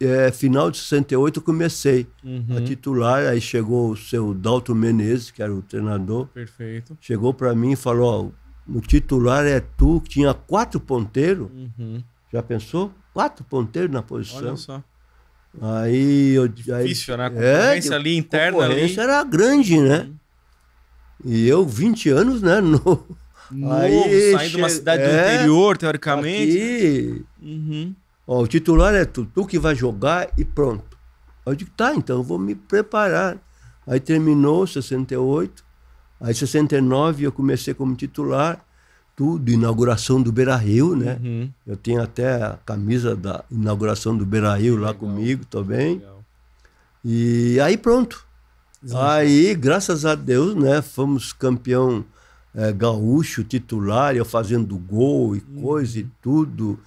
é, final de 68 eu comecei uhum. a titular, aí chegou o seu Dalton Menezes, que era o treinador. Perfeito. Chegou para mim e falou: ó, no titular é tu, que tinha quatro ponteiros. Uhum. Já pensou? Quatro ponteiros na posição. Olha só. Aí eu. Difícil, aí, né? A é, concorrência é, ali interna. A concorrência ali. era grande, né? Uhum. E eu, 20 anos, né? No... Novo, aí, saindo de che... uma cidade é, do interior, teoricamente. Aqui, uhum. Ó, o titular é tu, tu que vai jogar e pronto. Aí eu digo, tá, então eu vou me preparar. Aí terminou 68, aí 69 eu comecei como titular, tudo, inauguração do Beira Rio, né? Uhum. Eu tenho até a camisa da inauguração do Beira Rio lá legal, comigo também. E aí pronto. Sim. Aí, graças a Deus, né? Fomos campeão é, gaúcho, titular, eu fazendo gol e uhum. coisa e tudo.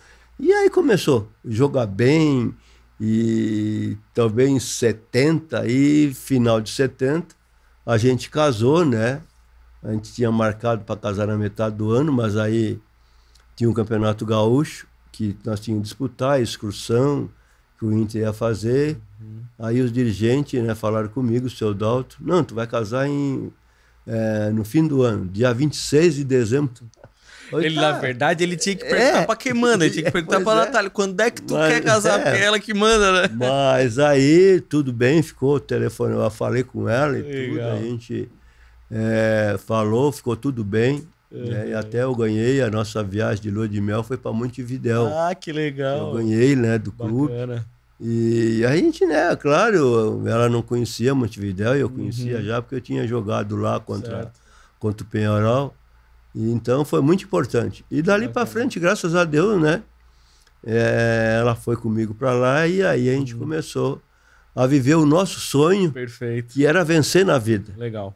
E aí começou a jogar bem, e também em 70, e final de 70, a gente casou, né? A gente tinha marcado para casar na metade do ano, mas aí tinha um campeonato gaúcho que nós tínhamos que disputar, a excursão que o Inter ia fazer. Uhum. Aí os dirigentes né, falaram comigo, o seu Dalto, não, tu vai casar em, é, no fim do ano, dia 26 de dezembro, Oi, ele, tá. na verdade, ele tinha que perguntar é. pra quem manda. Ele tinha que perguntar é, pra é. Natália, quando é que tu Mas, quer casar? É. ela que manda, né? Mas aí, tudo bem, ficou, telefone. eu falei com ela e Legal. tudo. A gente é, falou, ficou tudo bem. Né? E uhum. até eu ganhei a nossa viagem de lua de mel, foi para Montevidéu. Ah, que legal! Eu ganhei, né, do clube. E a gente, né, claro, ela não conhecia Montevidéu, eu conhecia uhum. já, porque eu tinha jogado lá contra, contra o Penharol então foi muito importante. E dali para frente, graças a Deus, né? É, ela foi comigo para lá e aí a gente uhum. começou a viver o nosso sonho, Perfeito. que era vencer na vida. Legal.